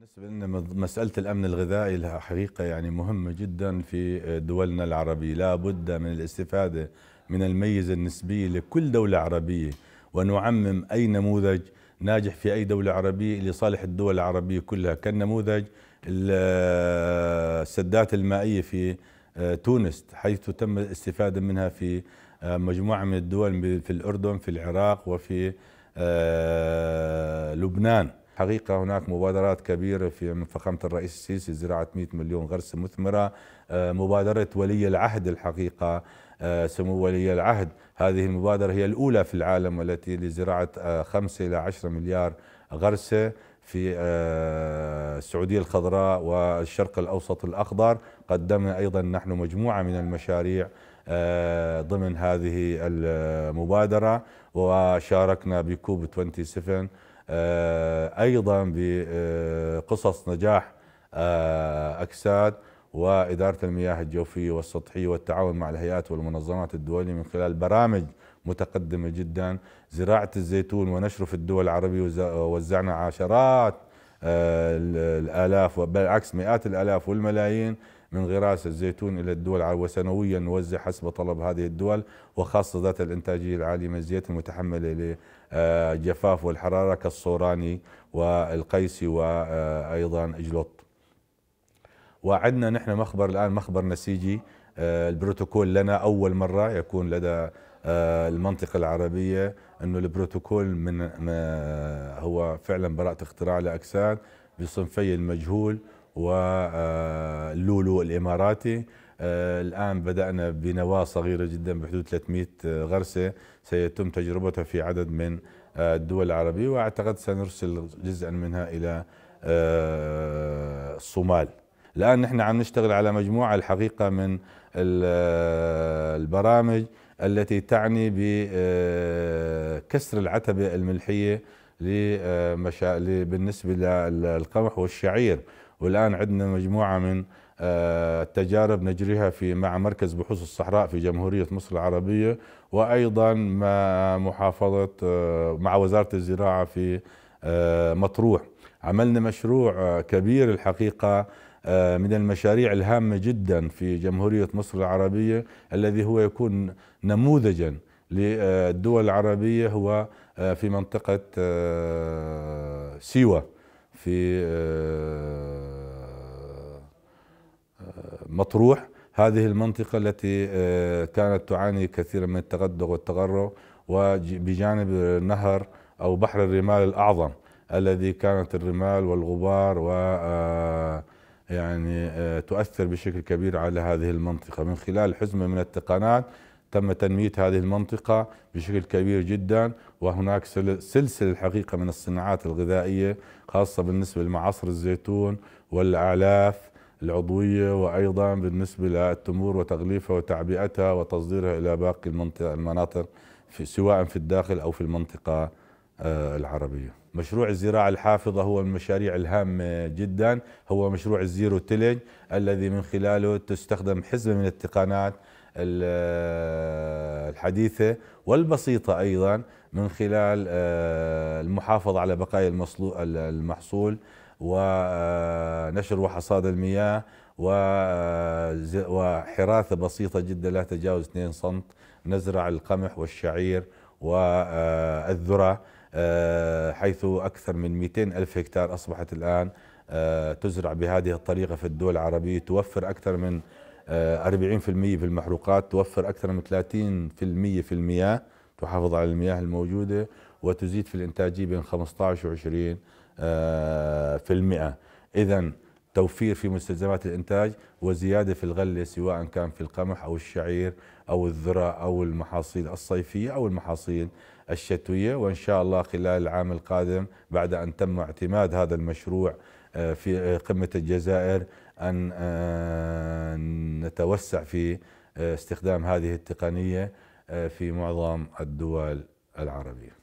بالنسبة لنا مسألة الأمن الغذائي لها حقيقة يعني مهمة جدا في دولنا العربية لا بد من الاستفادة من الميزة النسبية لكل دولة عربية ونعمم أي نموذج ناجح في أي دولة عربية لصالح الدول العربية كلها كالنموذج السدات المائية في آه، تونس حيث تم الاستفادة منها في آه، مجموعة من الدول في الأردن في العراق وفي آه، لبنان حقيقة هناك مبادرات كبيرة في من فخامة الرئيس السيسي زراعة 100 مليون غرسة مثمرة آه، مبادرة ولي العهد الحقيقة آه، سمو ولي العهد هذه المبادرة هي الأولى في العالم التي لزراعة 5 آه، إلى 10 مليار غرسة في السعودية الخضراء والشرق الأوسط الأخضر قدمنا أيضا نحن مجموعة من المشاريع ضمن هذه المبادرة وشاركنا بكوب 27 آه، أيضا بقصص نجاح آه، أكساد وإدارة المياه الجوفية والسطحية والتعاون مع الهيئات والمنظمات الدولية من خلال برامج متقدمة جدا زراعة الزيتون ونشره في الدول العربية وزعنا عشرات آه، الآلاف بالعكس مئات الآلاف والملايين من غراس الزيتون إلى الدول وسنويا نوزع حسب طلب هذه الدول وخاصة ذات الإنتاجية العالية من الزيت المتحملة للجفاف آه، والحرارة كالصوراني والقيسي وأيضا آه، اجلوط. وعندنا نحن مخبر الآن مخبر نسيجي آه، البروتوكول لنا أول مرة يكون لدى المنطقة العربية أنه البروتوكول من هو فعلا براءة اختراع لأجساد بصنفي المجهول واللولو آه، الإماراتي آه، الآن بدأنا بنواة صغيرة جدا بحدود 300 آه، غرسة سيتم تجربتها في عدد من الدول العربية وأعتقد سنرسل جزءا منها إلى الصومال الآن نحن عم نشتغل على مجموعة الحقيقة من البرامج التي تعني بكسر العتبة الملحية بالنسبة للقمح والشعير والآن عندنا مجموعة من التجارب آه، نجريها في مع مركز بحوث الصحراء في جمهورية مصر العربية وأيضا مع محافظة آه، مع وزارة الزراعة في آه، مطروح عملنا مشروع كبير الحقيقة من المشاريع الهامة جدا في جمهورية مصر العربية الذي هو يكون نموذجا للدول العربية هو في منطقة سيوة في مطروح هذه المنطقة التي آه، كانت تعاني كثيرا من التغدغ والتغرب وبجانب نهر أو بحر الرمال الأعظم الذي كانت الرمال والغبار و آه، يعني آه، تؤثر بشكل كبير على هذه المنطقة من خلال حزمة من التقنات تم تنمية هذه المنطقة بشكل كبير جدا وهناك سلسلة الحقيقة من الصناعات الغذائية خاصة بالنسبة لمعاصر الزيتون والأعلاف العضوية وأيضا بالنسبة للتمور وتغليفها وتعبئتها وتصديرها إلى باقي المنطقة المناطق في سواء في الداخل أو في المنطقة آه، العربية مشروع الزراعة الحافظة هو المشاريع الهامة جدا هو مشروع الزيرو تيلج الذي من خلاله تستخدم حزمة من التقنيات آه، الحديثة والبسيطة أيضا من خلال آه، المحافظة على بقايا المحصول ونشر وحصاد المياه آه، وحراثة بسيطة جدا لا تجاوز 2 سنت نزرع القمح والشعير والذرة آه، آه، حيث أكثر من 200 ألف هكتار أصبحت الآن تزرع بهذه الطريقة في الدول العربية توفر أكثر من 40% في المحروقات توفر أكثر من 30% في المياه تحافظ على المياه الموجودة وتزيد في الإنتاجية بين 15 و 20 في المئة إذا توفير في مستلزمات الإنتاج وزيادة في الغلة سواء كان في القمح أو الشعير أو الذرة أو المحاصيل الصيفية أو المحاصيل الشتوية وإن شاء الله خلال العام القادم بعد أن تم اعتماد هذا المشروع آه، في آه، قمة الجزائر أن آه، نتوسع في استخدام هذه التقنية في معظم الدول العربية